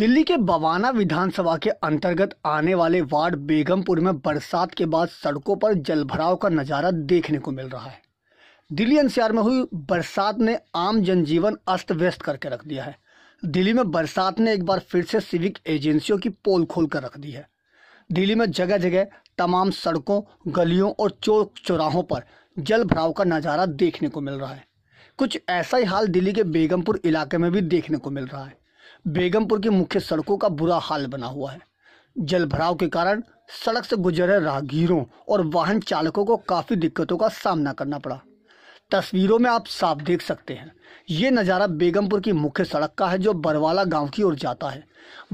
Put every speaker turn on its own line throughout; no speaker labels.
दिल्ली के बवाना विधानसभा के अंतर्गत आने वाले वार्ड बेगमपुर में बरसात के बाद सड़कों पर जलभराव का नज़ारा देखने को मिल रहा है दिल्ली एनसीआर में हुई बरसात ने आम जनजीवन अस्त व्यस्त करके रख दिया है दिल्ली में बरसात ने एक बार फिर से सिविक एजेंसियों की पोल खोल कर रख दी है दिल्ली में जगह जगह तमाम सड़कों गलियों और चौक चौराहों पर जल भराव का नज़ारा देखने को मिल रहा है कुछ ऐसा ही हाल दिल्ली के बेगमपुर इलाके में भी देखने को मिल रहा है बेगमपुर की मुख्य सड़कों का बुरा हाल बना हुआ है जल भराव के कारण सड़क से गुजर रहे राहगीरों और वाहन चालकों को काफ़ी दिक्कतों का सामना करना पड़ा तस्वीरों में आप साफ देख सकते हैं ये नज़ारा बेगमपुर की मुख्य सड़क का है जो बरवाला गांव की ओर जाता है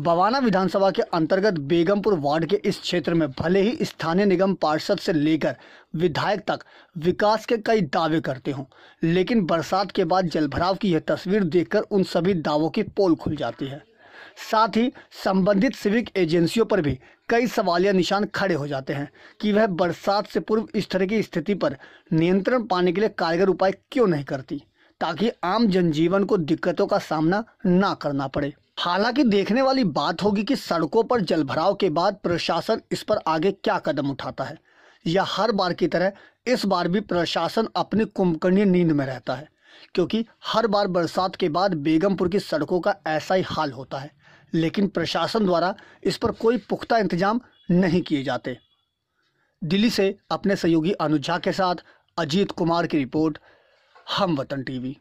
बवाना विधानसभा के अंतर्गत बेगमपुर वार्ड के इस क्षेत्र में भले ही स्थानीय निगम पार्षद से लेकर विधायक तक विकास के कई दावे करते हों लेकिन बरसात के बाद जलभराव की यह तस्वीर देखकर उन सभी दावों की पोल खुल जाती है साथ ही संबंधित सिविक एजेंसियों पर भी कई सवालिया निशान खड़े हो जाते हैं कि वह बरसात से पूर्व इस तरह की स्थिति पर नियंत्रण पाने के लिए कारगर उपाय क्यों नहीं करती ताकि आम जनजीवन को दिक्कतों का सामना न करना पड़े हालांकि देखने वाली बात होगी कि सड़कों पर जलभराव के बाद प्रशासन इस पर आगे क्या कदम उठाता है या हर बार की तरह इस बार भी प्रशासन अपनी कुंभकर्णीय नींद में रहता है क्योंकि हर बार बरसात के बाद बेगमपुर की सड़कों का ऐसा ही हाल होता है लेकिन प्रशासन द्वारा इस पर कोई पुख्ता इंतजाम नहीं किए जाते दिल्ली से अपने सहयोगी अनुज झा के साथ अजीत कुमार की रिपोर्ट हम वतन टीवी